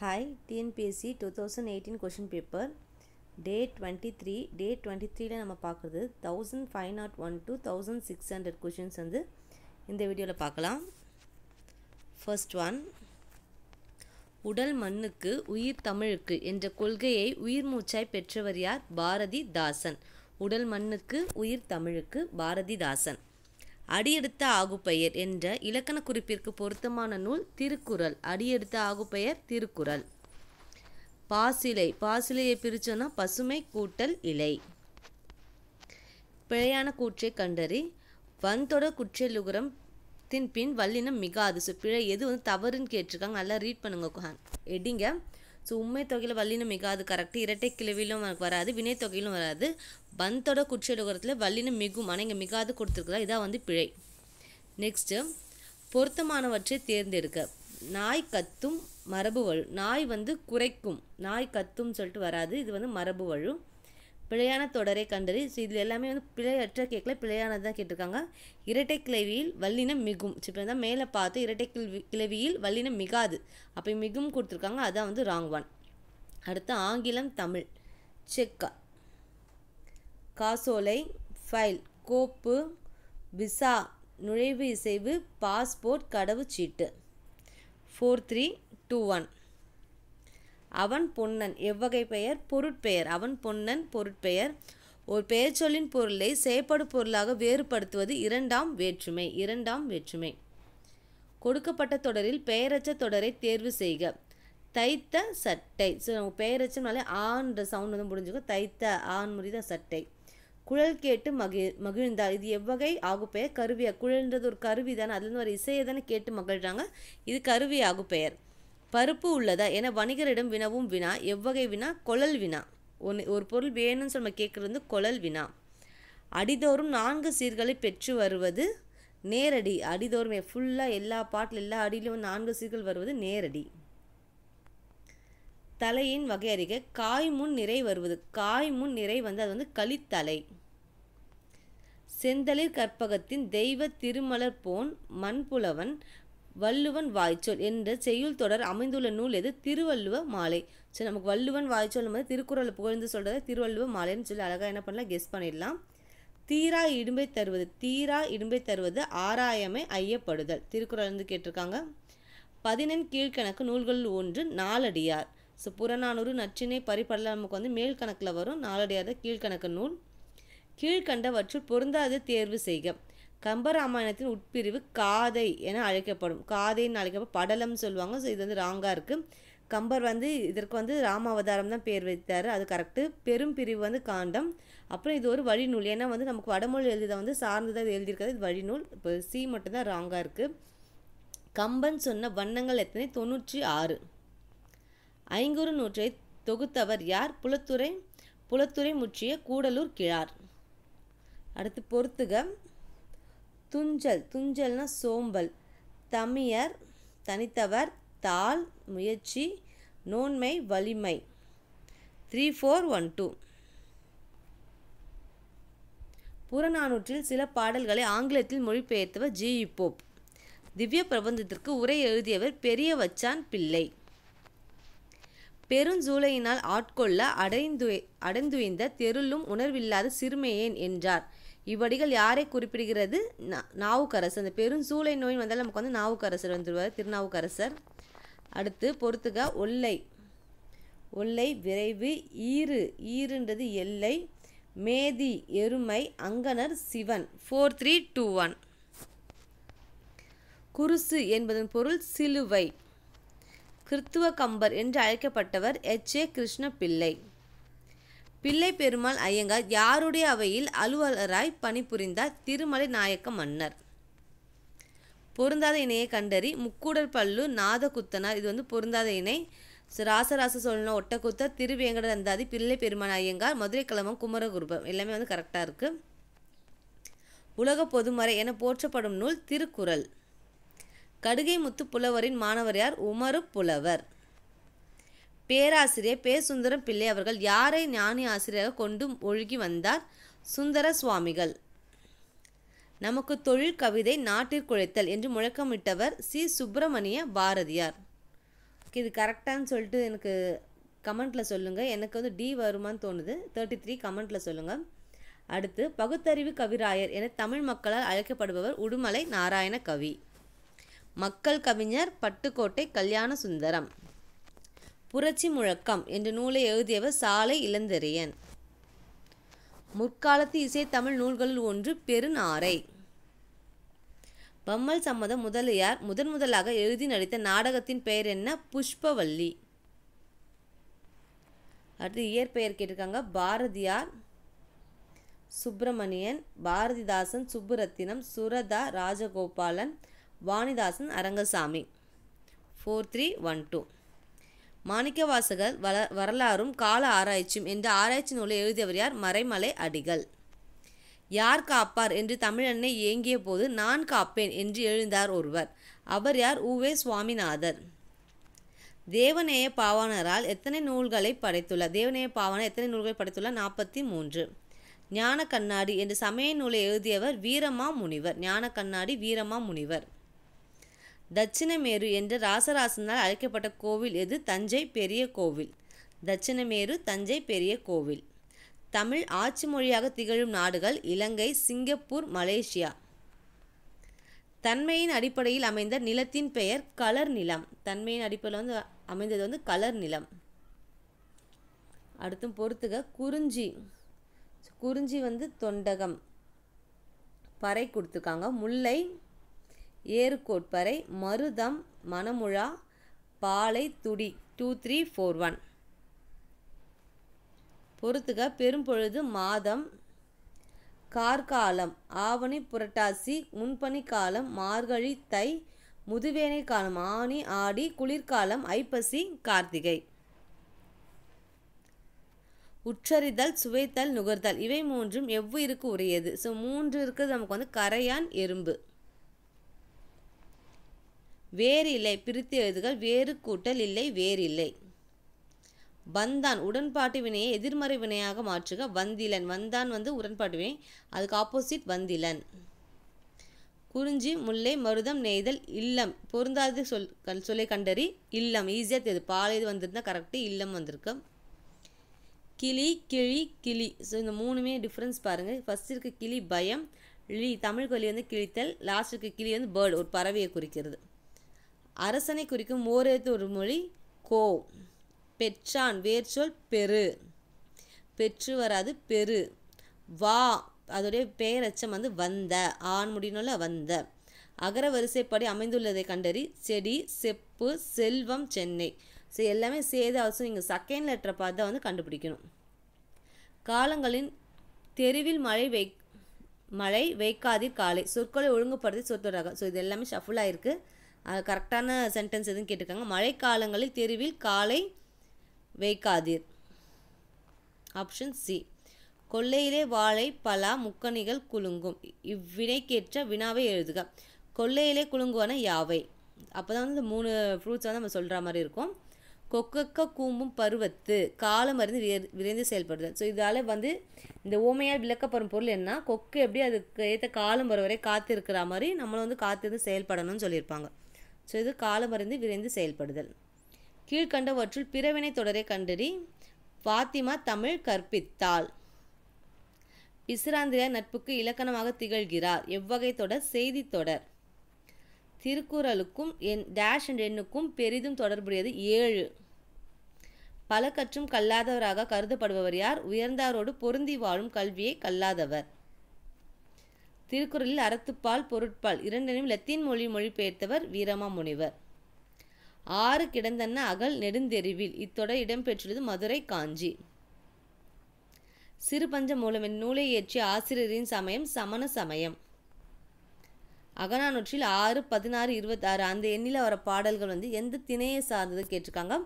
hi TNPSC two thousand eighteen question paper day twenty three day twenty த்ரீல நம்ம பார்க்குறது thousand five not one two thousand six hundred questions வந்து இந்த வீடியோவில் பார்க்கலாம் ஃபர்ஸ்ட் ஒன் உடல் மண்ணுக்கு உயிர் தமிழுக்கு என்ற கொள்கையை உயிர் மூச்சாய் பெற்றவர் யார் பாரதிதாசன் உடல் மண்ணுக்கு உயிர் தமிழுக்கு பாரதிதாசன் அடியெடுத்த ஆகுப்பெயர் என்ற இலக்கண குறிப்பிற்கு பொருத்தமான நூல் திருக்குறள் அடியெடுத்த ஆகுப்பெயர் திருக்குறள் பாசிலை பாசிலையை பிரித்தோன்னா பசுமை கூட்டல் இலை பிழையான கூற்றை கண்டறி வந்தொட குற்றலுகரம் தின் பின் வல்லினம் மிகாது ஸோ பிழை எது வந்து தவறுன்னு கேட்டிருக்காங்க நல்லா ரீட் பண்ணுங்க எடிங்க ஸோ உண்மை தொகையில் வல்லினம் மிகாது கரெக்ட் இரட்டை கிழவிலும் வராது வினை தொகையிலும் வராது பந்தோட குற்றலுகரத்தில் வல்லினம் மிகும் ஆனால் இங்கே மிகாது கொடுத்துருக்குதா இதான் வந்து பிழை நெக்ஸ்ட்டு பொருத்தமானவற்றை தேர்ந்தெடுக்க நாய் கத்தும் மரபு வழு நாய் வந்து குறைக்கும் நாய் கத்தும் சொல்லிட்டு வராது இது வந்து மரபு வழு பிழையான தொடரை கண்டறி ஸோ இதில் எல்லாமே வந்து பிழையற்ற கேட்கல பிழையானது தான் கேட்டிருக்காங்க இரட்டை கிளவியில் வல்லினம் மிகும் இப்போ தான் மேலே பார்த்து இரட்டை கிளவி கிளவியில் வல்லினம் மிகாது அப்போ மிகும் கொடுத்துருக்காங்க அதான் வந்து ராங் ஒன் அடுத்து ஆங்கிலம் தமிழ் செக்கா காசோலை ஃபைல் கோப்பு விசா நுழைவு இசைவு பாஸ்போர்ட் கடவுச்சீட்டு ஃபோர் த்ரீ டூ ஒன் அவன் பொன்னன் எவ்வகை பெயர் பொருட்பெயர் அவன் பொன்னன் பொருட்பெயர் ஒரு பெயர்ச்சொல்லின் பொருளை செயற்படு பொருளாக வேறுபடுத்துவது இரண்டாம் வேற்றுமை இரண்டாம் வேற்றுமை கொடுக்கப்பட்ட தொடரில் பெயரச்ச தொடரை தேர்வு செய்க தைத்த சட்டை ஸோ பெயரச்சம்னாலே ஆன்ற சவுண்ட் வந்து முடிஞ்சுக்கோ தைத்த ஆண் முறித சட்டை குழல் கேட்டு மகி மகிழ்ந்தாள் இது எவ்வகை ஆகுப்பெயர் கருவியா குழல்ன்றது ஒரு கருவி தானே அதுலேருந்து ஒரு இசையை தானே கேட்டு மகிழ்கிறாங்க இது கருவி ஆகுப்பெயர் பருப்பு உள்ளதா என வணிகரிடம் வினவும் வினா எவ்வகை வினா கொழல் வினா ஒன்று ஒரு பொருள் வேணும்னு சொல்லி கேட்குறது வந்து கொழல் வினா அடிதோறும் நான்கு சீர்களை பெற்று வருவது நேரடி அடிதோறுமே ஃபுல்லாக எல்லா பாட்டில் எல்லா அடியிலும் நான்கு சீர்கள் வருவது நேரடி தலையின் வகை அருகே காய் முன் நிறை வருவது காய் முன் நிறை வந்து அது வந்து களித்தலை செந்தளிர் கற்பகத்தின் தெய்வ திருமலர் போன் மண்புலவன் வள்ளுவன் வாய்ச்சொல் என்ற செய்யுள் தொடர் அமைந்துள்ள நூல் எது திருவள்ளுவ மாலை சரி நமக்கு வள்ளுவன் வாய்ச்சொல் மாதிரி திருக்குறள் புகழ்ந்து சொல்கிறத திருவள்ளுவ மாலைன்னு சொல்லி அழகாக என்ன பண்ணலாம் கெஸ் பண்ணிடலாம் தீரா இடும்பை தருவது தீரா இடும்பை தருவது ஆராயமை ஐயப்படுதல் திருக்குறள் வந்து கேட்டிருக்காங்க பதினெண் கீழ்கணக்கு நூல்கள் ஒன்று நாலடியார் ஸோ புறநானூறு நச்சினை பரிபடல நமக்கு வந்து மேல் கணக்கில் வரும் நாலடியார் தான் கீழ்கணக்கு நூல் கீழ்கண்டவற்றுள் பொருந்தாத தேர்வு செய்க கம்பராமாயணத்தின் உட்பிரிவு காதை என அழைக்கப்படும் காதைன்னு அழைக்கப்படும் படலம் சொல்லுவாங்க ஸோ இது வந்து ராங்காக இருக்குது கம்பர் வந்து இதற்கு வந்து ராமாவதாரம் தான் பேர் வைத்தார் அது கரெக்டு பெரும் பிரிவு வந்து காண்டம் அப்புறம் இது ஒரு வழிநூல் ஏன்னா வந்து நமக்கு வடமொழி எழுதியதை வந்து சார்ந்ததாக எழுதியிருக்கிறது இது வழிநூல் இப்போ சி மட்டும்தான் ராங்காக இருக்குது கம்பன் சொன்ன வண்ணங்கள் எத்தனை தொண்ணூற்றி ஆறு ஐங்குறு நூற்றை தொகுத்தவர் யார் புலத்துறை புலத்துறை முற்றிய கூடலூர் கிழார் அடுத்து பொறுத்துக துஞ்சல் துஞ்சல்னா சோம்பல் தமியர் தனித்தவர் தாள் முயற்சி நோன்மை வலிமை த்ரீ ஃபோர் ஒன் டூ புறநானூற்றில் சில பாடல்களை ஆங்கிலத்தில் மொழிபெயர்த்தவர் ஜி இப்போப் திவ்ய பிரபந்தத்திற்கு உரை எழுதியவர் பெரிய வச்சான் பிள்ளை பெருஞ்சூளையினால் ஆட்கொள்ள அடைந்து அடைந்துயந்த தெருளும் உணர்வில்லாத சிறுமையேன் என்றார் இவ்வடிகள் யாரை குறிப்பிடுகிறது நாவுக்கரசர் அந்த பெரும் சூளை நோய் வந்தால் நமக்கு வந்து நாவுக்கரசர் வந்துடுவார் திருநாவுக்கரசர் அடுத்து பொறுத்துக ஒல்லை ஒல்லை விரைவு ஈறு ஈறுன்றது எல்லை மேதி எருமை அங்கனர் Sivan four three two one குருசு என்பதன் பொருள் சிலுவை கிறித்துவ கம்பர் என்று அழைக்கப்பட்டவர் எச் ஏ கிருஷ்ண பிள்ளை பிள்ளை பெருமாள் ஐயங்கார் யாருடைய அவையில் அலுவலராய் பணிபுரிந்தார் திருமலை நாயக்க மன்னர் பொருந்தாத இணையை கண்டறி முக்கூடர் பல்லு நாதகுத்தனார் இது வந்து பொருந்தாத இணை ராசராச சோழன் ஒட்டக்குத்தர் திருவேங்கட அந்தாதி பிள்ளை பெருமாள் ஐயங்கார் மதுரை கிழமம் குமரகுருபம் எல்லாமே வந்து கரெக்டாக இருக்கு உலக பொதுமறை என போற்றப்படும் நூல் திருக்குறள் கடுகை முத்து புலவரின் மாணவர் யார் உமரு புலவர் பேராசிரியர் பே சுந்தரம் பிள்ளை அவர்கள் யாரை ஞானி ஆசிரியராக கொண்டு ஒழுகி வந்தார் சுந்தர சுவாமிகள் நமக்கு தொழில் கவிதை நாட்டிற்குழைத்தல் என்று முழக்கமிட்டவர் சி சுப்பிரமணிய பாரதியார் இது கரெக்டான்னு சொல்லிட்டு எனக்கு கமெண்ட்டில் சொல்லுங்கள் எனக்கு வந்து டி வருமானு தோணுது தேர்ட்டி த்ரீ கமெண்ட்டில் சொல்லுங்கள் அடுத்து பகுத்தறிவு கவிராயர் என தமிழ் மக்களால் அழைக்கப்படுபவர் உடுமலை நாராயண கவி மக்கள் கவிஞர் பட்டுக்கோட்டை கல்யாண சுந்தரம் புரட்சி முழக்கம் என்ற நூலை எழுதியவர் சாலை இளந்தெறியன் முற்காலத்து இசை தமிழ் நூல்களில் ஒன்று பெருநாரை பம்மல் சம்மத முதலியார் முதன் முதலாக எழுதி நடித்த நாடகத்தின் பெயர் என்ன புஷ்பவல்லி அடுத்து இயற்பெயர் கேட்டிருக்காங்க Bharathiyar Subramanian Bharathidasan Subburathinam Suratha Rajagopalan Vanidasan Arangasamy four three one two Manikkavasagar வள வரலாறும் கால ஆராய்ச்சியும் என்ற ஆராய்ச்சி நூலை எழுதியவர் யார் மறைமலை அடிகள் யார் காப்பார் என்று தமிழன்னை ஏங்கிய போது நான் காப்பேன் என்று எழுந்தார் ஒருவர் அவர் யார் உவே சுவாமிநாதர் தேவநேய பாவனரால் எத்தனை நூல்களை படைத்துள்ளார் தேவநேய பாவாணர் எத்தனை நூல்களை படைத்துள்ளார் நாற்பத்தி மூன்று ஞான கண்ணாடி என்று சமய நூலை எழுதியவர் வீரமா முனிவர் ஞான கண்ணாடி வீரமா முனிவர் தட்சிணமேரு என்று ராசராசனால் அழைக்கப்பட்ட கோவில் எது தஞ்சை பெரிய கோவில் தட்சிணமேரு தஞ்சை பெரிய கோவில் தமிழ் ஆட்சி மொழியாக திகழும் நாடுகள் இலங்கை சிங்கப்பூர் மலேசியா தன்மையின் அடிப்படையில் அமைந்த நிலத்தின் பெயர் கலர் நிலம் தன்மையின் அடிப்படையில் வந்து அமைந்தது வந்து கலர் நிலம் அடுத்தும் பொறுத்துக குறிஞ்சி குறிஞ்சி வந்து தொண்டகம் பறை கொடுத்துருக்காங்க முல்லை ஏறுக்கோட்பறை மருதம் மணமுழா பாலை துடி டூ த்ரீ ஃபோர் ஒன் பொறுத்துக பெரும்பொழுது மாதம் கார்காலம் ஆவணி புரட்டாசி முன்பனி காலம் மார்கழி தை முதுவேனை காலம் ஆனி ஆடி குளிர்காலம் ஐப்பசி கார்த்திகை உச்சரிதல் சுவைத்தல் நுகர்தல் இவை மூன்றும் இருக்கு உரியது ஸோ மூன்று இருக்கிறது நமக்கு வந்து கரையான் எறும்பு வேறு இல்லை பிரித்து எழுதுகள் வேறு கூட்டல் இல்லை வேறு இல்லை வந்தான் உடன்பாட்டு வினையை எதிர்மறை வினையாக மாற்றுக வந்திலன் வந்தான் வந்து உடன்பாட்டு வினை அதுக்கு ஆப்போசிட் வந்திலன் குறிஞ்சி முல்லை மருதம் நெய்தல் இல்லம் பொருந்தாதது சொல் சொல்லை கண்டறி இல்லம் ஈஸியாக e தெரியுது பால் இது வந்திருந்தா கரெக்டு இல்லம் வந்திருக்கு கிளி கிளி கிளி ஸோ இந்த மூணுமே டிஃப்ரென்ஸ் பாருங்கள் ஃபஸ்ட் இருக்க கிளி பயம் லி தமிழ் கொல்லி வந்து கிழித்தல் லாஸ்ட் இருக்க கிளி வந்து பேர்டு ஒரு பறவையை குறிக்கிறது அரசனை குறிக்கும் ஓரெழுத்து ஒரு மொழி கோ பெற்றான் வேர்ச்சொல் பெரு பெற்று வராது பெரு வா அதோடைய அச்சம் வந்து வந்த ஆண் முடினுள்ள வந்த அகர வரிசைப்படி அமைந்துள்ளதை கண்டறி செடி செப்பு செல்வம் சென்னை ஸோ எல்லாமே சேது அவசியம் நீங்கள் செகண்ட் லெட்டரை பார்த்து தான் வந்து கண்டுபிடிக்கணும் காலங்களின் தெருவில் மழை வை மழை வைக்காதீர் காலை சொற்களை ஒழுங்குபடுத்தி சொற்றொடராக ஸோ இது எல்லாமே ஷஃபுல்லாக இருக்குது கரெக்டான சென்டென்ஸ் எதுன்னு கேட்டிருக்காங்க மழைக்காலங்களில் தெருவில் காலை வைக்காதீர் ஆப்ஷன் சி கொல்லையிலே வாழை பலா முக்கணிகள் குலுங்கும் இவ்வினைக்கேற்ற வினாவை எழுதுக கொல்லையிலே குலுங்குவன யாவை அப்போ தான் வந்து மூணு ஃப்ரூட்ஸ் வந்து நம்ம சொல்கிற மாதிரி இருக்கும் கொக்கக்க கூம்பும் பருவத்து காலம் அறிந்து விரைந்து செயல்படுதல் ஸோ இதால் வந்து இந்த ஓமையால் விளக்கப்படும் பொருள் என்ன கொக்கு எப்படி அதுக்கு ஏற்ற காலம் வர வரை காத்திருக்கிற மாதிரி நம்மளும் வந்து காத்திருந்து செயல்படணும்னு சொல்லியிருப்பாங்க செய்து காலமறிந்து விரைந்து செயல்படுதல் கீழ்கண்டவற்றுள் பிறவினை தொடரை கண்டறி பாத்திமா தமிழ் கற்பித்தாள் பிசிராந்திரியார் நட்புக்கு இலக்கணமாக திகழ்கிறார் எவ்வகை தொடர் செய்தி தொடர் திருக்குறளுக்கும் என் டேஷ் என்ற எண்ணுக்கும் பெரிதும் தொடர்புடையது ஏழு பல கற்றும் கல்லாதவராக கருதப்படுபவர் யார் உயர்ந்தாரோடு பொருந்தி வாழும் கல்வியை கல்லாதவர் திருக்குறளில் அறத்துப்பால் பொருட்பால் இரண்டனையும் லத்தீன் மொழி மொழிபெயர்த்தவர் வீரமா முனிவர் ஆறு கிடந்தன்ன அகல் நெடுந்தெருவில் இத்தொடர் இடம்பெற்றுள்ளது மதுரை காஞ்சி சிறு பஞ்ச மூலம் நூலை ஏற்றிய ஆசிரியரின் சமயம் சமண சமயம் அகநானூற்றில் ஆறு பதினாறு இருபத்தாறு அந்த எண்ணில் வர பாடல்கள் வந்து எந்த திணையை சார்ந்தது கேட்டிருக்காங்க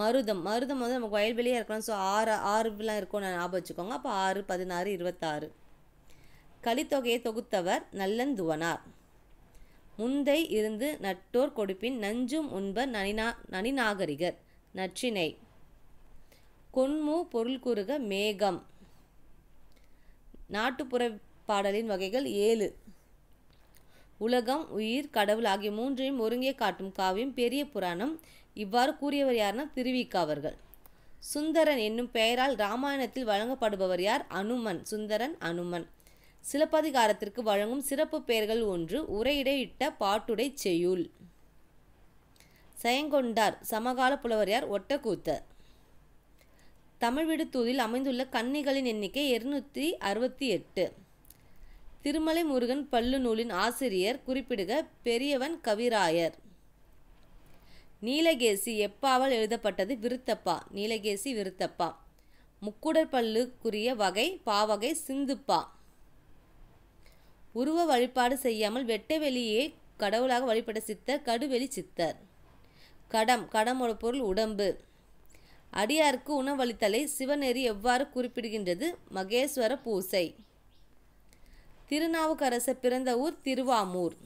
மருதம் மருதம் வந்து நமக்கு வயல்வெளியாக இருக்கணும் ஸோ ஆறு ஆறுலாம் இருக்கும்னு ஞாபகம் வச்சுக்கோங்க அப்போ ஆறு பதினாறு இருபத்தாறு கலித்தொகையை தொகுத்தவர் நல்லந்துவனார் முந்தை இருந்து நட்டோர் கொடுப்பின் நஞ்சும் உண்பர் நனினா நனிநாகரிகர் நற்றினை கொன்மு பொருள் மேகம் நாட்டுப்புற பாடலின் வகைகள் ஏழு உலகம் உயிர் கடவுள் ஆகிய மூன்றையும் ஒருங்கே காட்டும் காவியம் பெரிய புராணம் இவ்வாறு கூறியவர் யார்னா திருவிக்க அவர்கள் சுந்தரன் என்னும் பெயரால் ராமாயணத்தில் வழங்கப்படுபவர் யார் அனுமன் சுந்தரன் அனுமன் சிலப்பதிகாரத்திற்கு வழங்கும் சிறப்பு பெயர்கள் ஒன்று உரையிடையிட்ட பாட்டுடை செய்யுள் செயங்கொண்டார் சமகால புலவரியார் ஒட்டக்கூத்தர் தமிழ்விடுத்தூரில் அமைந்துள்ள கன்னிகளின் எண்ணிக்கை இருநூற்றி அறுபத்தி எட்டு திருமலை முருகன் பல்லு நூலின் ஆசிரியர் குறிப்பிடுக பெரியவன் கவிராயர் நீலகேசி எப்பாவால் எழுதப்பட்டது விருத்தப்பா நீலகேசி விருத்தப்பா முக்குடற்பல்லுக்குரிய வகை பாவகை சிந்துப்பா உருவ வழிபாடு செய்யாமல் வெட்ட வெளியே கடவுளாக வழிபட்ட சித்தர் கடுவெளி சித்தர் கடம் கடமோட பொருள் உடம்பு அடியாருக்கு உணவளித்தலை சிவநெறி எவ்வாறு குறிப்பிடுகின்றது மகேஸ்வர பூசை திருநாவுக்கரசர் பிறந்த ஊர் திருவாமூர்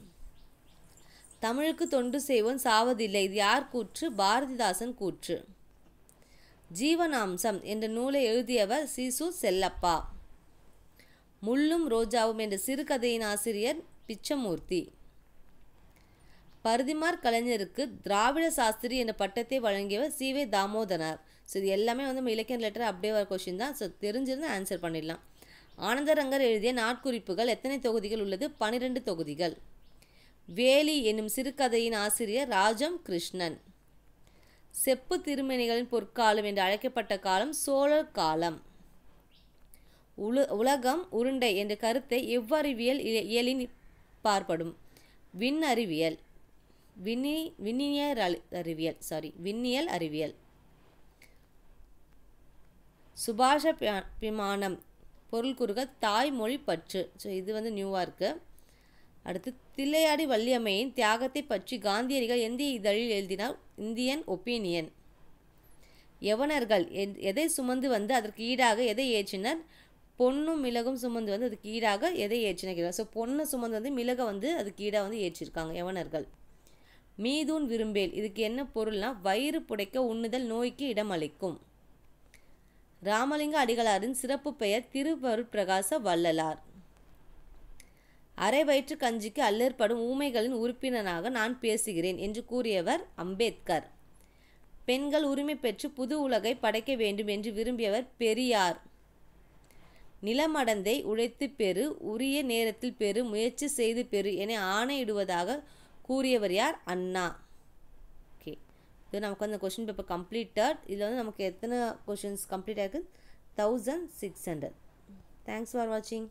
தமிழுக்கு தொண்டு செய்வோன் சாவதில்லை இது யார் கூற்று பாரதிதாசன் கூற்று ஜீவனாம்சம் என்ற நூலை எழுதியவர் சிசு செல்லப்பா முள்ளும் ரோஜாவும் என்ற சிறுகதையின் ஆசிரியர் பிச்சமூர்த்தி பருதிமார் கலைஞருக்கு திராவிட சாஸ்திரி என்ற பட்டத்தை வழங்கியவர் சி வே தாமோதனார் ஸோ இது எல்லாமே வந்து நம்ம இலக்கிய லெட்டர் அப்படியே வர கொஷின் தான் ஸோ தெரிஞ்சிருந்து ஆன்சர் பண்ணிடலாம் ஆனந்தரங்கர் எழுதிய நாட்குறிப்புகள் எத்தனை தொகுதிகள் உள்ளது பனிரெண்டு தொகுதிகள் வேலி என்னும் சிறுகதையின் ஆசிரியர் ராஜம் கிருஷ்ணன் செப்பு திருமணிகளின் பொற்காலம் என்று அழைக்கப்பட்ட காலம் சோழர் காலம் உலு உலகம் உருண்டை என்ற கருத்தை எவ்வறிவியல் இயலின் பார்ப்படும் விண் அறிவியல் விண்ணி விண்ணியர் அறிவியல் சாரி விண்ணியல் அறிவியல் சுபாஷ பிமானம் பொருள் குறுக தாய்மொழி பற்று ஸோ இது வந்து நியூவாக இருக்கு அடுத்து தில்லையாடி வள்ளியம்மையின் தியாகத்தை பற்றி காந்தியடிகள் எந்த இதழில் எழுதினார் இந்தியன் ஒப்பீனியன் யவனர்கள் எதை சுமந்து வந்து அதற்கு ஈடாக எதை ஏற்றினர் பொண்ணும் மிளகும் சுமந்து வந்து அதுக்கு ஈடாக எதை ஏற்றினார் ஸோ பொண்ணு சுமந்து வந்து மிளக வந்து அதுக்கு ஈடாக வந்து ஏற்றிருக்காங்க யவனர்கள் மீதூன் விரும்பேல் இதுக்கு என்ன பொருள்னா வயிறு புடைக்க உண்ணுதல் நோய்க்கு இடமளிக்கும் ராமலிங்க அடிகளாரின் சிறப்பு பெயர் திருவருட்பிரகாச வள்ளலார் அரை வயிற்று கஞ்சிக்கு அல்லேற்படும் ஊமைகளின் உறுப்பினராக நான் பேசுகிறேன் என்று கூறியவர் அம்பேத்கர் பெண்கள் உரிமை பெற்று புது உலகை படைக்க வேண்டும் என்று விரும்பியவர் பெரியார் நிலமடந்தை உழைத்து பெறு உரிய நேரத்தில் பெறு முயற்சி செய்து பெறு என ஆணையிடுவதாக கூறியவர் யார் அண்ணா ஓகே இது நமக்கு அந்த கொஷின் பேப்பர் கம்ப்ளீட்டட் இதில் வந்து நமக்கு எத்தனை கொஷின்ஸ் கம்ப்ளீட் ஆகுது thousand six hundred thanks for வாட்சிங்